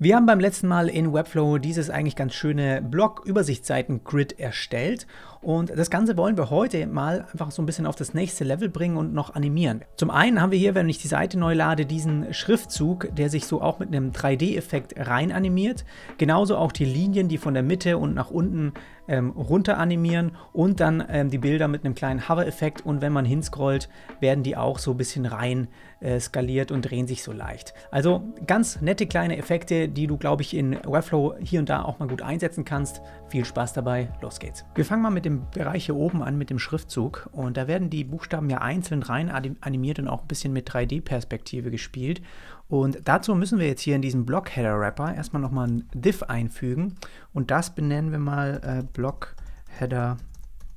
Wir haben beim letzten Mal in Webflow dieses eigentlich ganz schöne Blog-Übersichtsseiten-Grid erstellt und das Ganze wollen wir heute mal einfach so ein bisschen auf das nächste Level bringen und noch animieren. Zum einen haben wir hier, wenn ich die Seite neu lade, diesen Schriftzug, der sich so auch mit einem 3D-Effekt rein animiert. Genauso auch die Linien, die von der Mitte und nach unten ähm, runter animieren und dann ähm, die Bilder mit einem kleinen Hover-Effekt und wenn man hinscrollt, werden die auch so ein bisschen rein äh, skaliert und drehen sich so leicht. Also ganz nette kleine Effekte, die du, glaube ich, in Webflow hier und da auch mal gut einsetzen kannst. Viel Spaß dabei, los geht's. Wir fangen mal mit dem Bereich hier oben an, mit dem Schriftzug und da werden die Buchstaben ja einzeln rein animiert und auch ein bisschen mit 3D-Perspektive gespielt und dazu müssen wir jetzt hier in diesem Block-Header-Wrapper erstmal nochmal ein Div einfügen. Und das benennen wir mal äh, block header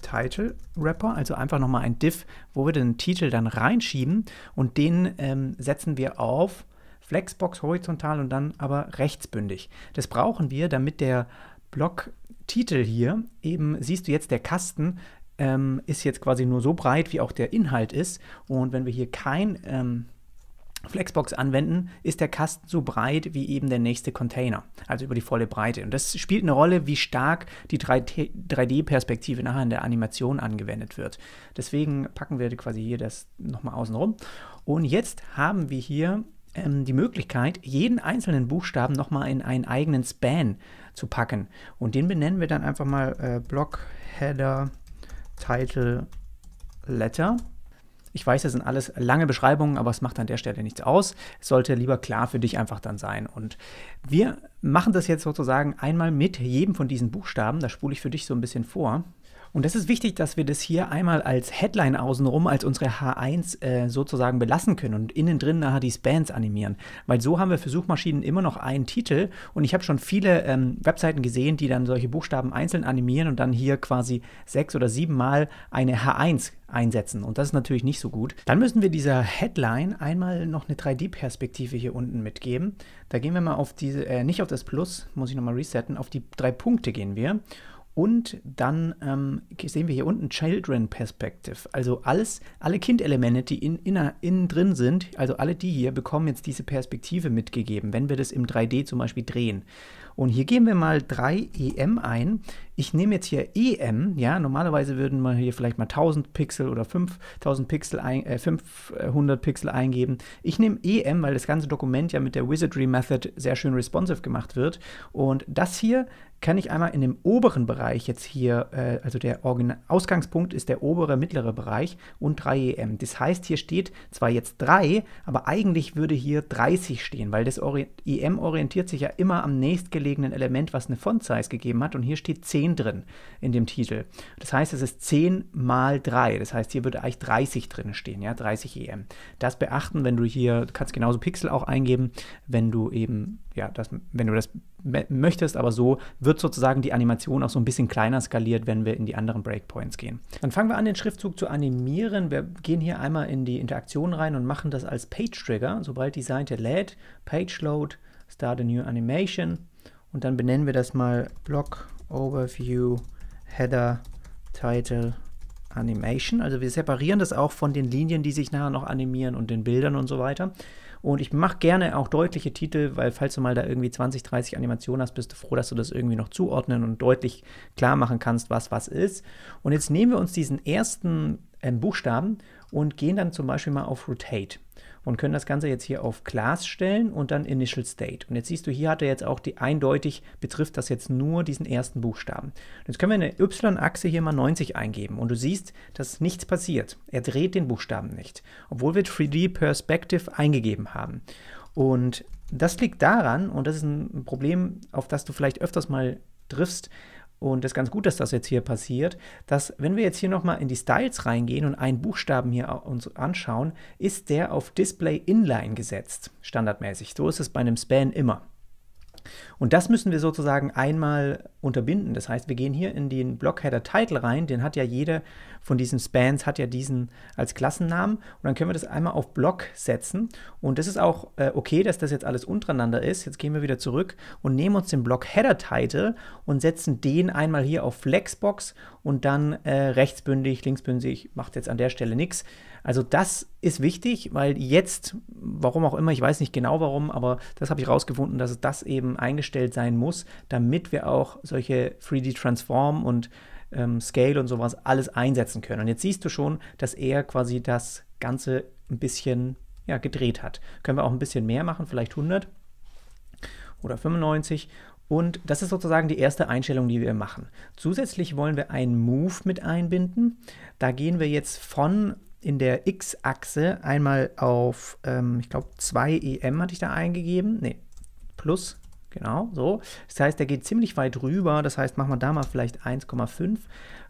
Title Wrapper, also einfach nochmal ein Div, wo wir den Titel dann reinschieben und den ähm, setzen wir auf Flexbox horizontal und dann aber rechtsbündig. Das brauchen wir, damit der Block Titel hier eben, siehst du jetzt, der Kasten ähm, ist jetzt quasi nur so breit, wie auch der Inhalt ist und wenn wir hier kein ähm, Flexbox anwenden, ist der Kasten so breit wie eben der nächste Container, also über die volle Breite. Und das spielt eine Rolle, wie stark die 3D-Perspektive nachher in der Animation angewendet wird. Deswegen packen wir quasi hier das nochmal außenrum. Und jetzt haben wir hier ähm, die Möglichkeit, jeden einzelnen Buchstaben nochmal in einen eigenen Span zu packen. Und den benennen wir dann einfach mal äh, Block Header Title Letter. Ich weiß, das sind alles lange Beschreibungen, aber es macht an der Stelle nichts aus. Es sollte lieber klar für dich einfach dann sein. Und wir machen das jetzt sozusagen einmal mit jedem von diesen Buchstaben. Da spule ich für dich so ein bisschen vor. Und das ist wichtig, dass wir das hier einmal als Headline außenrum, als unsere H1 äh, sozusagen belassen können und innen drin nachher die Spans animieren. Weil so haben wir für Suchmaschinen immer noch einen Titel und ich habe schon viele ähm, Webseiten gesehen, die dann solche Buchstaben einzeln animieren und dann hier quasi sechs oder sieben Mal eine H1 einsetzen. Und das ist natürlich nicht so gut. Dann müssen wir dieser Headline einmal noch eine 3D-Perspektive hier unten mitgeben. Da gehen wir mal auf diese, äh, nicht auf das Plus, muss ich nochmal resetten, auf die drei Punkte gehen wir. Und dann ähm, sehen wir hier unten Children Perspective. Also alles, alle Kindelemente, die in, inner, innen drin sind, also alle die hier, bekommen jetzt diese Perspektive mitgegeben, wenn wir das im 3D zum Beispiel drehen. Und hier geben wir mal 3EM e ein. Ich nehme jetzt hier EM, ja, normalerweise würden wir hier vielleicht mal 1000 Pixel oder 5000 Pixel ein, äh, 500 Pixel eingeben. Ich nehme EM, weil das ganze Dokument ja mit der Wizardry Method sehr schön responsive gemacht wird. Und das hier kann ich einmal in dem oberen Bereich jetzt hier, äh, also der Organ Ausgangspunkt ist der obere mittlere Bereich und 3EM. E das heißt, hier steht zwar jetzt 3, aber eigentlich würde hier 30 stehen, weil das Ori EM orientiert sich ja immer am nächstgelegenen Element, was eine Font-Size gegeben hat und hier steht 10 drin in dem Titel. Das heißt, es ist 10 mal 3, das heißt, hier würde eigentlich 30 drin stehen, ja, 30 EM. Das beachten, wenn du hier, du kannst genauso Pixel auch eingeben, wenn du eben, ja, das, wenn du das möchtest, aber so wird sozusagen die Animation auch so ein bisschen kleiner skaliert, wenn wir in die anderen Breakpoints gehen. Dann fangen wir an, den Schriftzug zu animieren. Wir gehen hier einmal in die Interaktion rein und machen das als Page-Trigger. Sobald die Seite lädt, Page-Load, Start a New Animation und dann benennen wir das mal Block Overview Header Title Animation. Also wir separieren das auch von den Linien, die sich nachher noch animieren und den Bildern und so weiter. Und ich mache gerne auch deutliche Titel, weil falls du mal da irgendwie 20, 30 Animationen hast, bist du froh, dass du das irgendwie noch zuordnen und deutlich klar machen kannst, was was ist. Und jetzt nehmen wir uns diesen ersten ähm, Buchstaben und gehen dann zum Beispiel mal auf Rotate und können das Ganze jetzt hier auf Class stellen und dann Initial State. Und jetzt siehst du, hier hat er jetzt auch die eindeutig, betrifft das jetzt nur diesen ersten Buchstaben. Jetzt können wir eine Y-Achse hier mal 90 eingeben und du siehst, dass nichts passiert. Er dreht den Buchstaben nicht, obwohl wir 3D Perspective eingegeben haben. Und das liegt daran, und das ist ein Problem, auf das du vielleicht öfters mal triffst, und es ist ganz gut, dass das jetzt hier passiert, dass wenn wir jetzt hier nochmal in die Styles reingehen und einen Buchstaben hier uns anschauen, ist der auf Display Inline gesetzt, standardmäßig. So ist es bei einem Span immer. Und das müssen wir sozusagen einmal unterbinden. Das heißt, wir gehen hier in den Blockheader Title rein, den hat ja jeder von diesen Spans, hat ja diesen als Klassennamen. Und dann können wir das einmal auf Block setzen. Und das ist auch äh, okay, dass das jetzt alles untereinander ist. Jetzt gehen wir wieder zurück und nehmen uns den Block Header Title und setzen den einmal hier auf Flexbox und dann äh, rechtsbündig, linksbündig, macht jetzt an der Stelle nichts. Also das ist wichtig, weil jetzt, warum auch immer, ich weiß nicht genau warum, aber das habe ich rausgefunden, dass das eben eingestellt sein muss, damit wir auch solche 3D-Transform und ähm, Scale und sowas alles einsetzen können. Und jetzt siehst du schon, dass er quasi das Ganze ein bisschen ja, gedreht hat. Können wir auch ein bisschen mehr machen, vielleicht 100 oder 95. Und das ist sozusagen die erste Einstellung, die wir machen. Zusätzlich wollen wir einen Move mit einbinden. Da gehen wir jetzt von in der X-Achse einmal auf, ähm, ich glaube, 2 EM hatte ich da eingegeben. Nee, plus, genau, so. Das heißt, der geht ziemlich weit rüber. Das heißt, machen wir da mal vielleicht 1,5.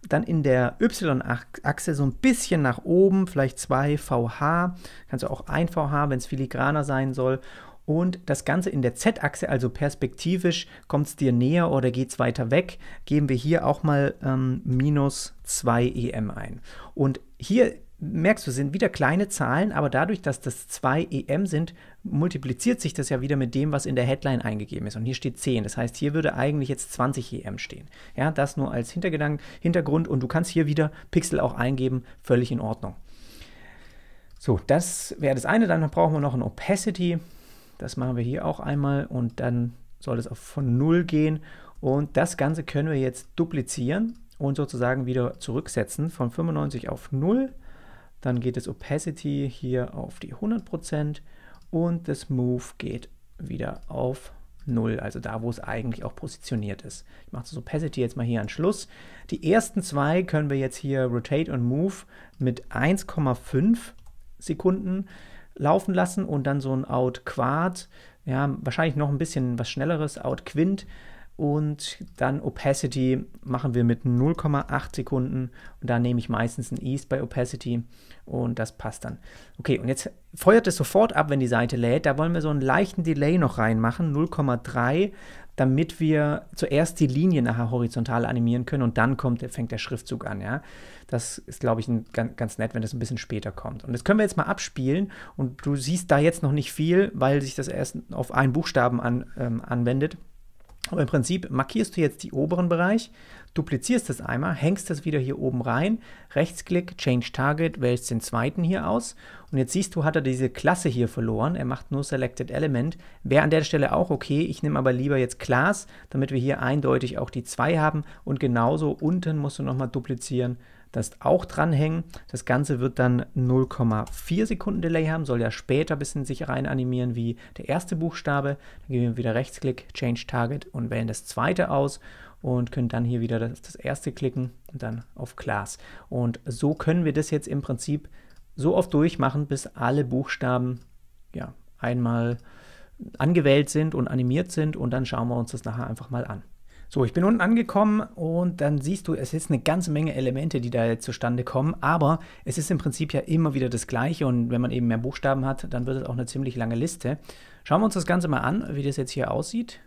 Dann in der Y-Achse so ein bisschen nach oben, vielleicht 2 VH. Kannst du auch 1 VH, wenn es filigraner sein soll. Und das Ganze in der Z-Achse, also perspektivisch, kommt es dir näher oder geht es weiter weg, geben wir hier auch mal ähm, minus 2 EM ein. Und hier merkst du, sind wieder kleine Zahlen, aber dadurch, dass das 2 EM sind, multipliziert sich das ja wieder mit dem, was in der Headline eingegeben ist. Und hier steht 10. Das heißt, hier würde eigentlich jetzt 20 EM stehen. Ja, das nur als Hintergrund und du kannst hier wieder Pixel auch eingeben, völlig in Ordnung. So, das wäre das eine. Dann brauchen wir noch ein Opacity. Das machen wir hier auch einmal und dann soll es auf von 0 gehen. Und das Ganze können wir jetzt duplizieren und sozusagen wieder zurücksetzen von 95 auf 0. Dann geht das Opacity hier auf die 100% und das Move geht wieder auf 0, also da, wo es eigentlich auch positioniert ist. Ich mache das Opacity jetzt mal hier an Schluss. Die ersten zwei können wir jetzt hier Rotate und Move mit 1,5 Sekunden laufen lassen und dann so ein Out Quad, ja, wahrscheinlich noch ein bisschen was schnelleres, Out Quint und dann Opacity machen wir mit 0,8 Sekunden. Und da nehme ich meistens ein East bei Opacity und das passt dann. Okay, und jetzt feuert es sofort ab, wenn die Seite lädt. Da wollen wir so einen leichten Delay noch reinmachen, 0,3, damit wir zuerst die Linie nachher horizontal animieren können und dann kommt, fängt der Schriftzug an. Ja? Das ist, glaube ich, ein, ganz, ganz nett, wenn das ein bisschen später kommt. Und das können wir jetzt mal abspielen und du siehst da jetzt noch nicht viel, weil sich das erst auf einen Buchstaben an, ähm, anwendet. Aber im Prinzip markierst du jetzt den oberen Bereich, duplizierst das einmal, hängst das wieder hier oben rein, Rechtsklick, Change Target, wählst den zweiten hier aus und jetzt siehst du, hat er diese Klasse hier verloren, er macht nur Selected Element, wäre an der Stelle auch okay, ich nehme aber lieber jetzt Class, damit wir hier eindeutig auch die 2 haben und genauso unten musst du nochmal duplizieren, das auch dranhängen. Das Ganze wird dann 0,4 Sekunden Delay haben, soll ja später ein bisschen sich rein animieren wie der erste Buchstabe. Dann gehen wir wieder Rechtsklick, Change Target und wählen das zweite aus und können dann hier wieder das, das erste klicken und dann auf Class. Und so können wir das jetzt im Prinzip so oft durchmachen, bis alle Buchstaben ja, einmal angewählt sind und animiert sind und dann schauen wir uns das nachher einfach mal an. So, ich bin unten angekommen und dann siehst du, es ist eine ganze Menge Elemente, die da jetzt zustande kommen, aber es ist im Prinzip ja immer wieder das Gleiche und wenn man eben mehr Buchstaben hat, dann wird es auch eine ziemlich lange Liste. Schauen wir uns das Ganze mal an, wie das jetzt hier aussieht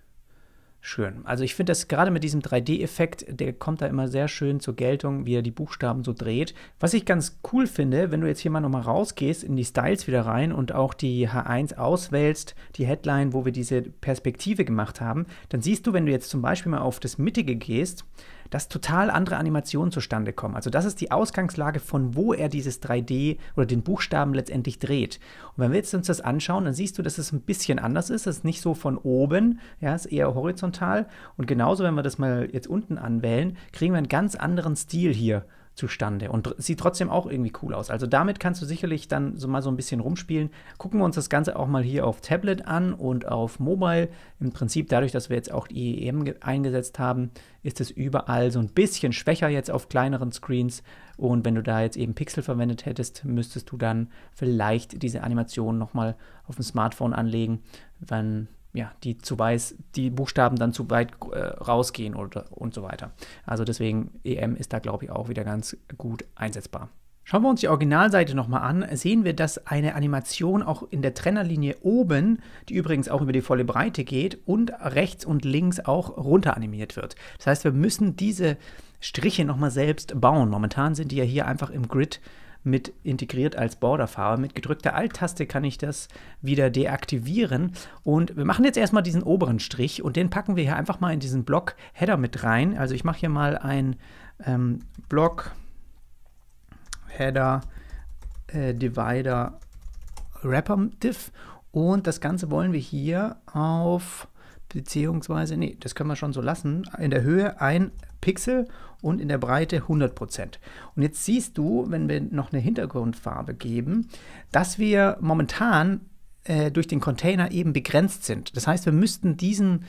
schön. Also ich finde das gerade mit diesem 3D-Effekt, der kommt da immer sehr schön zur Geltung, wie er die Buchstaben so dreht. Was ich ganz cool finde, wenn du jetzt hier mal nochmal rausgehst, in die Styles wieder rein und auch die H1 auswählst, die Headline, wo wir diese Perspektive gemacht haben, dann siehst du, wenn du jetzt zum Beispiel mal auf das Mittige gehst, dass total andere Animationen zustande kommen. Also das ist die Ausgangslage, von wo er dieses 3D oder den Buchstaben letztendlich dreht. Und wenn wir jetzt uns das anschauen, dann siehst du, dass es ein bisschen anders ist. Es ist nicht so von oben, ja, es ist eher horizontal. Und genauso, wenn wir das mal jetzt unten anwählen, kriegen wir einen ganz anderen Stil hier zustande und sieht trotzdem auch irgendwie cool aus. Also damit kannst du sicherlich dann so mal so ein bisschen rumspielen. Gucken wir uns das Ganze auch mal hier auf Tablet an und auf Mobile. Im Prinzip dadurch, dass wir jetzt auch die EEM eingesetzt haben, ist es überall so ein bisschen schwächer jetzt auf kleineren Screens. Und wenn du da jetzt eben Pixel verwendet hättest, müsstest du dann vielleicht diese Animation nochmal auf dem Smartphone anlegen. Wenn ja, die zu weiß, die Buchstaben dann zu weit äh, rausgehen oder, und so weiter. Also deswegen EM ist da, glaube ich, auch wieder ganz gut einsetzbar. Schauen wir uns die Originalseite nochmal an, sehen wir, dass eine Animation auch in der Trennerlinie oben, die übrigens auch über die volle Breite geht, und rechts und links auch runter animiert wird. Das heißt, wir müssen diese Striche nochmal selbst bauen. Momentan sind die ja hier einfach im Grid mit integriert als Borderfarbe. Mit gedrückter Alt-Taste kann ich das wieder deaktivieren. Und wir machen jetzt erstmal diesen oberen Strich und den packen wir hier einfach mal in diesen Block-Header mit rein. Also ich mache hier mal ein ähm, Block-Header äh, Divider Wrapper Div und das Ganze wollen wir hier auf beziehungsweise, nee, das können wir schon so lassen, in der Höhe ein Pixel und in der Breite 100 Und jetzt siehst du, wenn wir noch eine Hintergrundfarbe geben, dass wir momentan äh, durch den Container eben begrenzt sind. Das heißt, wir müssten diesen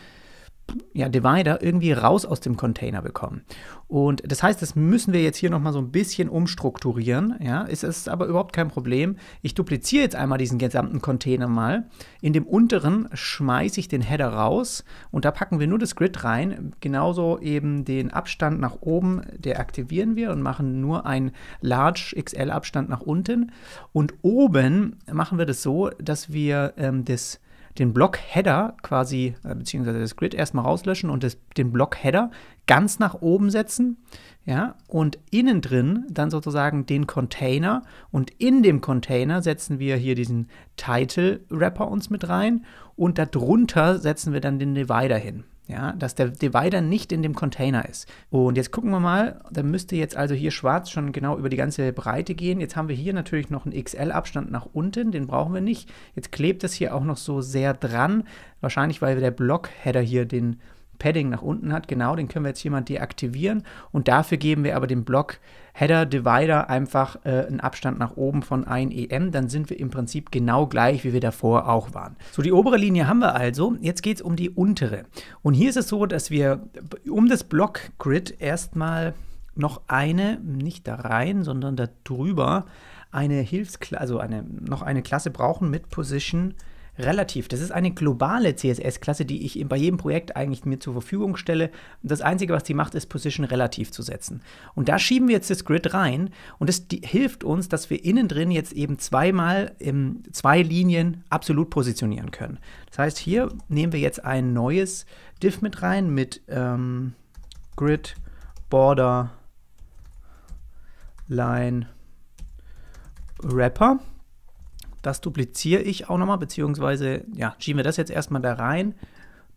ja, Divider irgendwie raus aus dem Container bekommen. Und das heißt, das müssen wir jetzt hier nochmal so ein bisschen umstrukturieren. Ja, ist es aber überhaupt kein Problem. Ich dupliziere jetzt einmal diesen gesamten Container mal. In dem unteren schmeiße ich den Header raus und da packen wir nur das Grid rein. Genauso eben den Abstand nach oben, der aktivieren wir und machen nur einen Large XL Abstand nach unten. Und oben machen wir das so, dass wir ähm, das den Block-Header quasi, äh, beziehungsweise das Grid erstmal rauslöschen und das, den Block-Header ganz nach oben setzen. Ja, und innen drin dann sozusagen den Container und in dem Container setzen wir hier diesen Title-Wrapper uns mit rein und darunter setzen wir dann den Divider hin. Ja, dass der Divider nicht in dem Container ist. Und jetzt gucken wir mal, da müsste jetzt also hier schwarz schon genau über die ganze Breite gehen. Jetzt haben wir hier natürlich noch einen XL-Abstand nach unten, den brauchen wir nicht. Jetzt klebt das hier auch noch so sehr dran, wahrscheinlich weil der Block-Header hier den Padding nach unten hat, genau, den können wir jetzt jemand deaktivieren und dafür geben wir aber dem Block Header Divider einfach äh, einen Abstand nach oben von 1 EM, dann sind wir im Prinzip genau gleich, wie wir davor auch waren. So, die obere Linie haben wir also, jetzt geht es um die untere. Und hier ist es so, dass wir um das Block Grid erstmal noch eine, nicht da rein, sondern da drüber, eine Hilfsklasse, also eine, noch eine Klasse brauchen mit Position relativ. Das ist eine globale CSS-Klasse, die ich bei jedem Projekt eigentlich mir zur Verfügung stelle. Das Einzige, was die macht, ist Position relativ zu setzen. Und da schieben wir jetzt das Grid rein und das hilft uns, dass wir innen drin jetzt eben zweimal in zwei Linien absolut positionieren können. Das heißt, hier nehmen wir jetzt ein neues Div mit rein mit ähm, Grid Border Line Wrapper. Das dupliziere ich auch nochmal, beziehungsweise ja, schieben wir das jetzt erstmal da rein.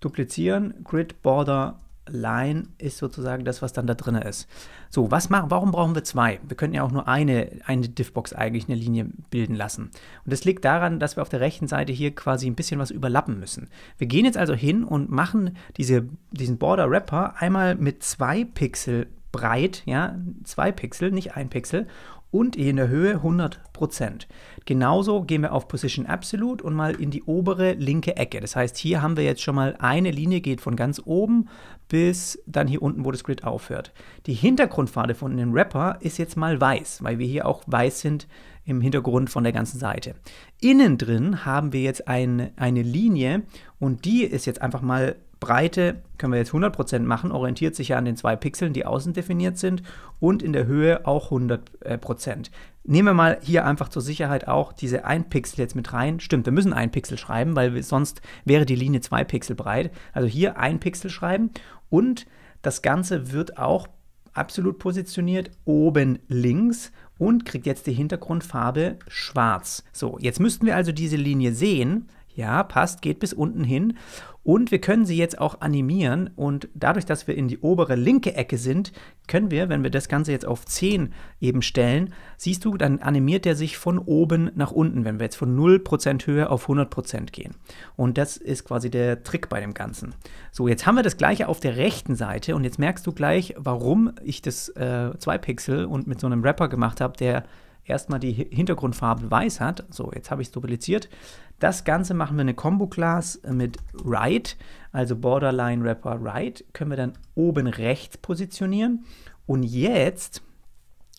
Duplizieren, Grid Border Line ist sozusagen das, was dann da drin ist. So, was machen, warum brauchen wir zwei? Wir könnten ja auch nur eine, eine Diffbox eigentlich eine Linie bilden lassen. Und das liegt daran, dass wir auf der rechten Seite hier quasi ein bisschen was überlappen müssen. Wir gehen jetzt also hin und machen diese, diesen Border Wrapper einmal mit zwei Pixel breit, ja, zwei Pixel, nicht ein Pixel, und in der Höhe 100%. Genauso gehen wir auf Position Absolute und mal in die obere linke Ecke. Das heißt, hier haben wir jetzt schon mal eine Linie, geht von ganz oben bis dann hier unten, wo das Grid aufhört. Die Hintergrundfarbe von dem Wrapper ist jetzt mal weiß, weil wir hier auch weiß sind im Hintergrund von der ganzen Seite. Innen drin haben wir jetzt ein, eine Linie und die ist jetzt einfach mal Breite können wir jetzt 100% machen, orientiert sich ja an den zwei Pixeln, die außen definiert sind und in der Höhe auch 100%. Äh, Nehmen wir mal hier einfach zur Sicherheit auch diese 1 Pixel jetzt mit rein. Stimmt, wir müssen 1 Pixel schreiben, weil sonst wäre die Linie 2 Pixel breit. Also hier 1 Pixel schreiben und das Ganze wird auch absolut positioniert oben links und kriegt jetzt die Hintergrundfarbe schwarz. So, jetzt müssten wir also diese Linie sehen. Ja, passt, geht bis unten hin. Und wir können sie jetzt auch animieren und dadurch, dass wir in die obere linke Ecke sind, können wir, wenn wir das Ganze jetzt auf 10 eben stellen, siehst du, dann animiert er sich von oben nach unten, wenn wir jetzt von 0% Höhe auf 100% gehen. Und das ist quasi der Trick bei dem Ganzen. So, jetzt haben wir das gleiche auf der rechten Seite und jetzt merkst du gleich, warum ich das 2 äh, Pixel und mit so einem Rapper gemacht habe, der erstmal die Hintergrundfarbe weiß hat, so jetzt habe ich es dupliziert, das Ganze machen wir eine Combo-Class mit Right, also Borderline Wrapper Right, können wir dann oben rechts positionieren. Und jetzt,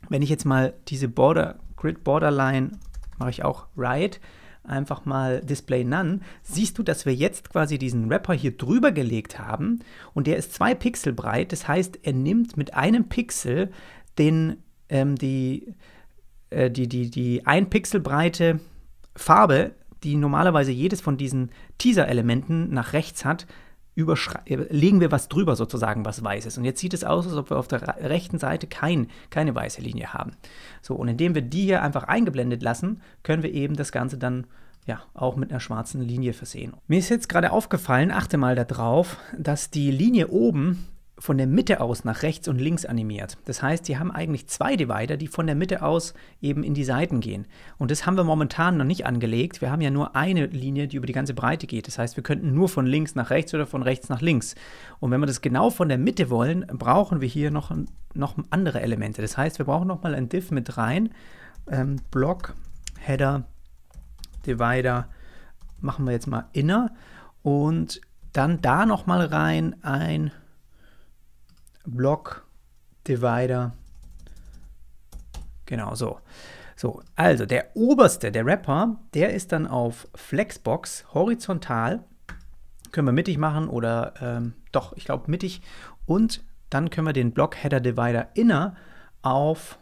wenn ich jetzt mal diese Border, Grid Borderline, mache ich auch Right, einfach mal Display None, siehst du, dass wir jetzt quasi diesen Wrapper hier drüber gelegt haben und der ist zwei Pixel breit. Das heißt, er nimmt mit einem Pixel den, ähm, die, äh, die, die, die ein Pixel breite Farbe, die normalerweise jedes von diesen Teaser-Elementen nach rechts hat, äh, legen wir was drüber sozusagen, was weiß ist. Und jetzt sieht es aus, als ob wir auf der rechten Seite kein, keine weiße Linie haben. So, und indem wir die hier einfach eingeblendet lassen, können wir eben das Ganze dann ja, auch mit einer schwarzen Linie versehen. Mir ist jetzt gerade aufgefallen, achte mal darauf, dass die Linie oben von der Mitte aus nach rechts und links animiert. Das heißt, sie haben eigentlich zwei Divider, die von der Mitte aus eben in die Seiten gehen. Und das haben wir momentan noch nicht angelegt. Wir haben ja nur eine Linie, die über die ganze Breite geht. Das heißt, wir könnten nur von links nach rechts oder von rechts nach links. Und wenn wir das genau von der Mitte wollen, brauchen wir hier noch, noch andere Elemente. Das heißt, wir brauchen nochmal ein Div mit rein. Ähm, Block, Header, Divider, machen wir jetzt mal inner. Und dann da nochmal rein ein Block Divider. Genau so. So, also der oberste, der Wrapper, der ist dann auf Flexbox horizontal. Können wir mittig machen oder ähm, doch, ich glaube mittig. Und dann können wir den Block Header Divider Inner auf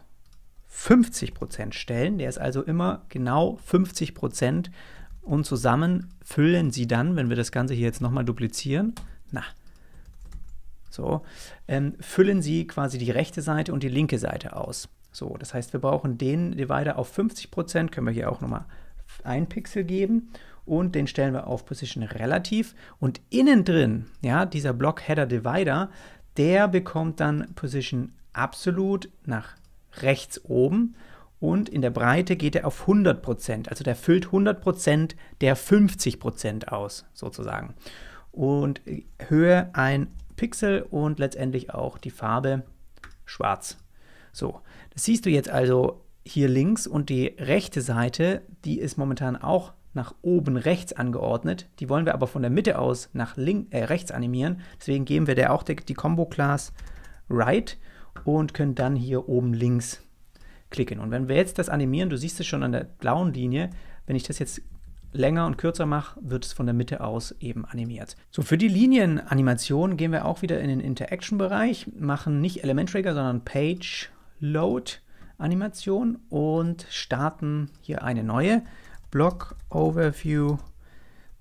50% stellen. Der ist also immer genau 50% und zusammen füllen sie dann, wenn wir das Ganze hier jetzt nochmal duplizieren, na, so, ähm, füllen sie quasi die rechte Seite und die linke Seite aus. So, das heißt, wir brauchen den Divider auf 50%, können wir hier auch nochmal ein Pixel geben und den stellen wir auf Position relativ und innen drin, ja, dieser Block Header Divider, der bekommt dann Position absolut nach rechts oben und in der Breite geht er auf 100%, also der füllt 100% der 50% aus sozusagen. Und äh, Höhe ein Pixel und letztendlich auch die Farbe schwarz. So, das siehst du jetzt also hier links und die rechte Seite, die ist momentan auch nach oben rechts angeordnet. Die wollen wir aber von der Mitte aus nach links, äh, rechts animieren. Deswegen geben wir der auch die, die Combo Class Right und können dann hier oben links klicken. Und wenn wir jetzt das animieren, du siehst es schon an der blauen Linie, wenn ich das jetzt länger und kürzer mache, wird es von der Mitte aus eben animiert. So, für die Linienanimation gehen wir auch wieder in den Interaction-Bereich, machen nicht Element Trigger, sondern Page Load Animation und starten hier eine neue Block Overview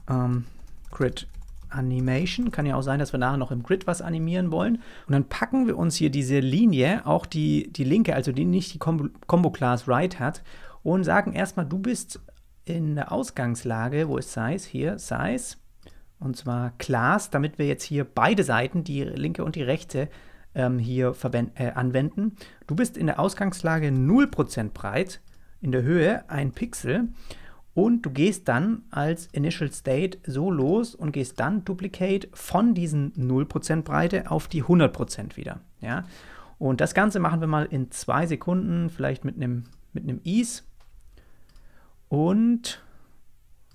ähm, Grid Animation. Kann ja auch sein, dass wir nachher noch im Grid was animieren wollen. Und dann packen wir uns hier diese Linie, auch die, die linke, also die nicht die Combo-Class Right hat, und sagen erstmal, du bist in der Ausgangslage, wo ist Size? Hier, Size. Und zwar Class, damit wir jetzt hier beide Seiten, die linke und die rechte, ähm, hier äh, anwenden. Du bist in der Ausgangslage 0% breit, in der Höhe ein Pixel. Und du gehst dann als Initial State so los und gehst dann Duplicate von diesen 0% Breite auf die 100% wieder. Ja? Und das Ganze machen wir mal in zwei Sekunden, vielleicht mit einem mit Ease. Und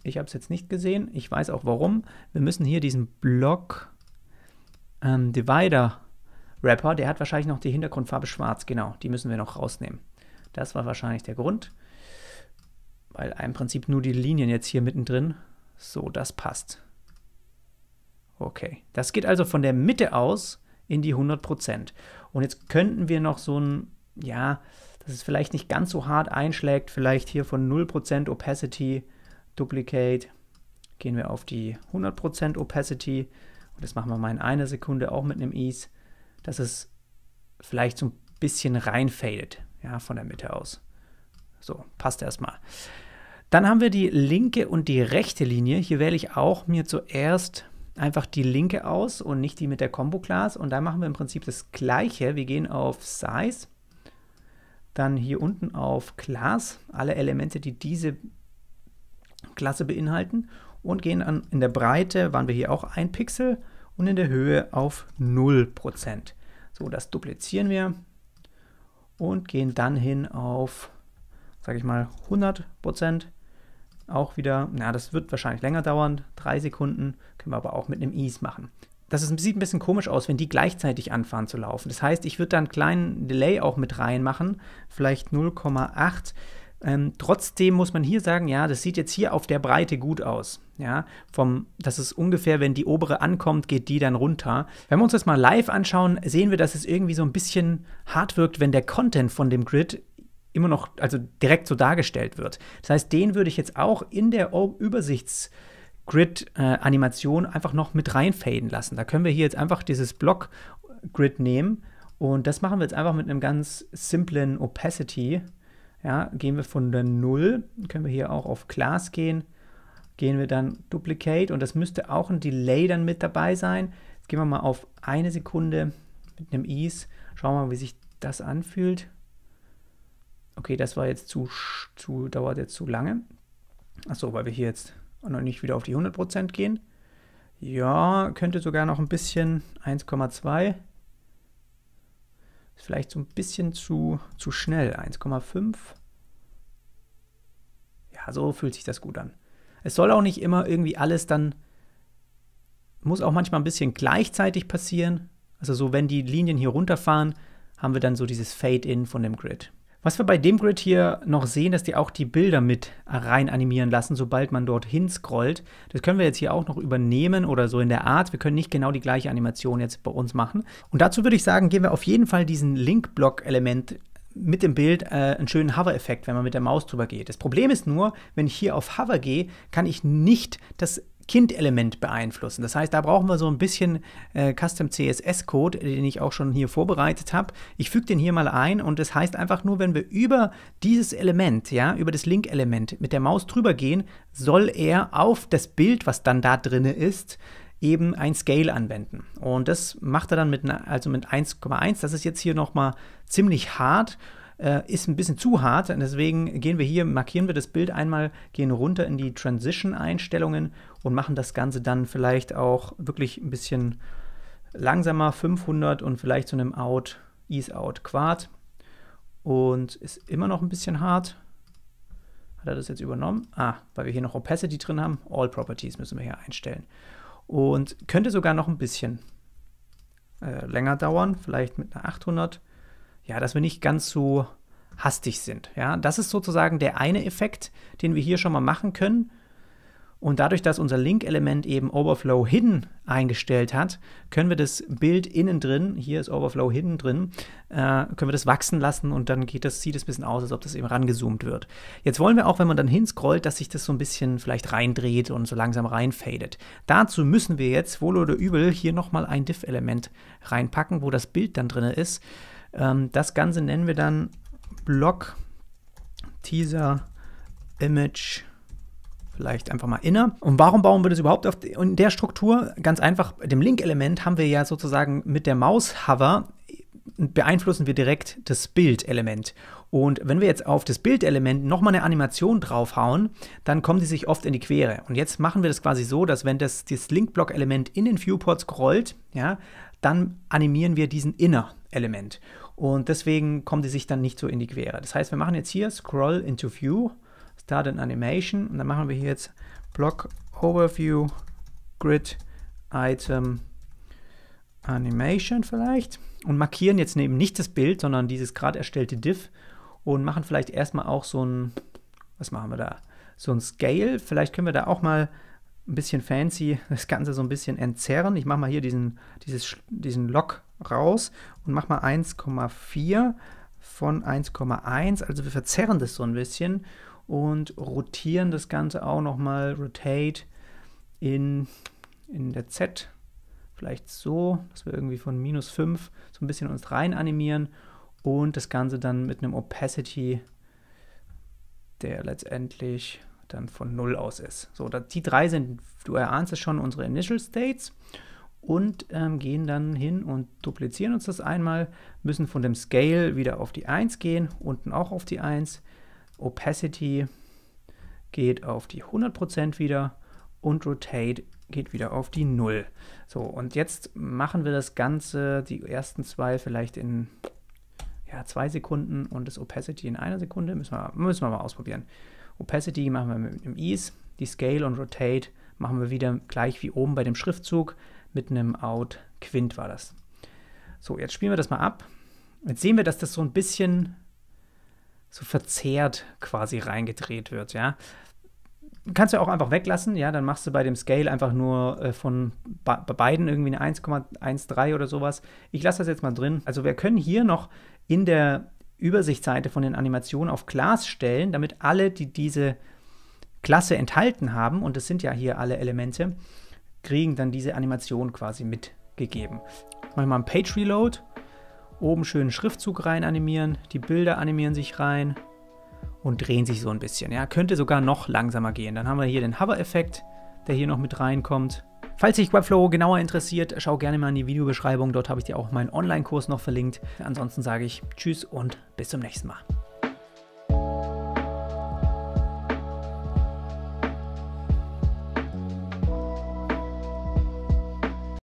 ich habe es jetzt nicht gesehen. Ich weiß auch warum. Wir müssen hier diesen Block ähm, Divider Wrapper, der hat wahrscheinlich noch die Hintergrundfarbe schwarz. Genau, die müssen wir noch rausnehmen. Das war wahrscheinlich der Grund. Weil im Prinzip nur die Linien jetzt hier mittendrin. So, das passt. Okay, das geht also von der Mitte aus in die 100%. Und jetzt könnten wir noch so ein ja, dass es vielleicht nicht ganz so hart einschlägt. Vielleicht hier von 0% Opacity Duplicate gehen wir auf die 100% Opacity. Und das machen wir mal in einer Sekunde auch mit einem Ease, dass es vielleicht so ein bisschen reinfadet, ja, von der Mitte aus. So, passt erstmal. Dann haben wir die linke und die rechte Linie. Hier wähle ich auch mir zuerst einfach die linke aus und nicht die mit der Combo Class. Und da machen wir im Prinzip das gleiche. Wir gehen auf Size dann hier unten auf Class alle Elemente, die diese Klasse beinhalten und gehen an, in der Breite waren wir hier auch ein Pixel und in der Höhe auf 0%. So, das duplizieren wir und gehen dann hin auf, sage ich mal, 100%. Auch wieder, na, das wird wahrscheinlich länger dauern, drei Sekunden, können wir aber auch mit einem Ease machen das ist, sieht ein bisschen komisch aus, wenn die gleichzeitig anfahren zu laufen. Das heißt, ich würde da einen kleinen Delay auch mit reinmachen, vielleicht 0,8. Ähm, trotzdem muss man hier sagen, ja, das sieht jetzt hier auf der Breite gut aus. Ja, vom, das ist ungefähr, wenn die obere ankommt, geht die dann runter. Wenn wir uns das mal live anschauen, sehen wir, dass es irgendwie so ein bisschen hart wirkt, wenn der Content von dem Grid immer noch, also direkt so dargestellt wird. Das heißt, den würde ich jetzt auch in der Übersichts- Grid-Animation äh, einfach noch mit reinfaden lassen. Da können wir hier jetzt einfach dieses Block-Grid nehmen und das machen wir jetzt einfach mit einem ganz simplen Opacity. Ja, gehen wir von der 0, können wir hier auch auf Class gehen, gehen wir dann Duplicate und das müsste auch ein Delay dann mit dabei sein. Jetzt gehen wir mal auf eine Sekunde mit einem Ease, schauen wir mal, wie sich das anfühlt. Okay, das war jetzt zu, zu dauert jetzt zu lange. Achso, weil wir hier jetzt und noch nicht wieder auf die 100% gehen. Ja, könnte sogar noch ein bisschen 1,2. Ist vielleicht so ein bisschen zu, zu schnell. 1,5. Ja, so fühlt sich das gut an. Es soll auch nicht immer irgendwie alles dann, muss auch manchmal ein bisschen gleichzeitig passieren. Also so, wenn die Linien hier runterfahren, haben wir dann so dieses Fade-in von dem Grid. Was wir bei dem Grid hier noch sehen, dass die auch die Bilder mit rein animieren lassen, sobald man dorthin scrollt. Das können wir jetzt hier auch noch übernehmen oder so in der Art. Wir können nicht genau die gleiche Animation jetzt bei uns machen. Und dazu würde ich sagen, gehen wir auf jeden Fall diesen Link-Block-Element mit dem Bild äh, einen schönen Hover-Effekt, wenn man mit der Maus drüber geht. Das Problem ist nur, wenn ich hier auf Hover gehe, kann ich nicht das Kind-Element beeinflussen. Das heißt, da brauchen wir so ein bisschen äh, Custom CSS-Code, den ich auch schon hier vorbereitet habe. Ich füge den hier mal ein und das heißt einfach nur, wenn wir über dieses Element, ja, über das Link-Element mit der Maus drüber gehen, soll er auf das Bild, was dann da drin ist, eben ein Scale anwenden. Und das macht er dann mit, also mit 1,1. Das ist jetzt hier nochmal ziemlich hart äh, ist ein bisschen zu hart. Und deswegen gehen wir hier, markieren wir das Bild einmal, gehen runter in die Transition-Einstellungen und machen das Ganze dann vielleicht auch wirklich ein bisschen langsamer, 500 und vielleicht zu einem Out, Ease Out Quad. Und ist immer noch ein bisschen hart. Hat er das jetzt übernommen? Ah, weil wir hier noch Opacity drin haben. All Properties müssen wir hier einstellen. Und könnte sogar noch ein bisschen äh, länger dauern, vielleicht mit einer 800 ja, dass wir nicht ganz so hastig sind. Ja, das ist sozusagen der eine Effekt, den wir hier schon mal machen können. Und dadurch, dass unser Link-Element eben Overflow Hidden eingestellt hat, können wir das Bild innen drin, hier ist Overflow Hidden drin, äh, können wir das wachsen lassen und dann geht das, sieht es ein bisschen aus, als ob das eben rangezoomt wird. Jetzt wollen wir auch, wenn man dann hinscrollt, dass sich das so ein bisschen vielleicht reindreht und so langsam reinfadet. Dazu müssen wir jetzt, wohl oder übel, hier nochmal ein Diff-Element reinpacken, wo das Bild dann drin ist. Ähm, das Ganze nennen wir dann Block Teaser Image vielleicht einfach mal inner. Und warum bauen wir das überhaupt auf in der Struktur? Ganz einfach, dem Link-Element haben wir ja sozusagen mit der Maus-Hover beeinflussen wir direkt das Bild-Element. Und wenn wir jetzt auf das Bild-Element nochmal eine Animation draufhauen, dann kommen die sich oft in die Quere. Und jetzt machen wir das quasi so, dass wenn das, das Link-Block-Element in den Viewport scrollt, ja, dann animieren wir diesen Inner-Element. Und deswegen kommen die sich dann nicht so in die Quere. Das heißt, wir machen jetzt hier Scroll into View, Start an Animation und dann machen wir hier jetzt Block Overview Grid Item Animation vielleicht und markieren jetzt eben nicht das Bild, sondern dieses gerade erstellte Div und machen vielleicht erstmal auch so ein, was machen wir da? So ein Scale. Vielleicht können wir da auch mal ein bisschen fancy das Ganze so ein bisschen entzerren. Ich mache mal hier diesen, diesen Log raus und mach mal 1,4 von 1,1. Also wir verzerren das so ein bisschen und rotieren das Ganze auch nochmal, rotate in, in der Z. Vielleicht so, dass wir irgendwie von minus 5 so ein bisschen uns rein animieren und das Ganze dann mit einem Opacity, der letztendlich dann von 0 aus ist. So, die drei sind, du erahnst es schon, unsere Initial States und ähm, gehen dann hin und duplizieren uns das einmal, müssen von dem Scale wieder auf die 1 gehen, unten auch auf die 1, Opacity geht auf die 100% wieder und Rotate geht wieder auf die 0. So, und jetzt machen wir das Ganze, die ersten zwei vielleicht in ja, zwei Sekunden und das Opacity in einer Sekunde. Müssen wir, müssen wir mal ausprobieren. Opacity machen wir mit einem Ease, die Scale und Rotate machen wir wieder gleich wie oben bei dem Schriftzug mit einem Out Quint war das. So, jetzt spielen wir das mal ab. Jetzt sehen wir, dass das so ein bisschen so verzerrt quasi reingedreht wird, ja. Kannst du auch einfach weglassen, ja, dann machst du bei dem Scale einfach nur äh, von bei beiden irgendwie eine 1,13 oder sowas. Ich lasse das jetzt mal drin. Also wir können hier noch in der Übersichtsseite von den Animationen auf Class stellen, damit alle, die diese Klasse enthalten haben, und das sind ja hier alle Elemente, kriegen dann diese Animation quasi mitgegeben. mal einen Page Reload, oben schönen Schriftzug rein animieren, die Bilder animieren sich rein und drehen sich so ein bisschen. Ja, könnte sogar noch langsamer gehen. Dann haben wir hier den Hover-Effekt, der hier noch mit reinkommt. Falls sich Webflow genauer interessiert, schau gerne mal in die Videobeschreibung. Dort habe ich dir auch meinen Online-Kurs noch verlinkt. Ansonsten sage ich Tschüss und bis zum nächsten Mal.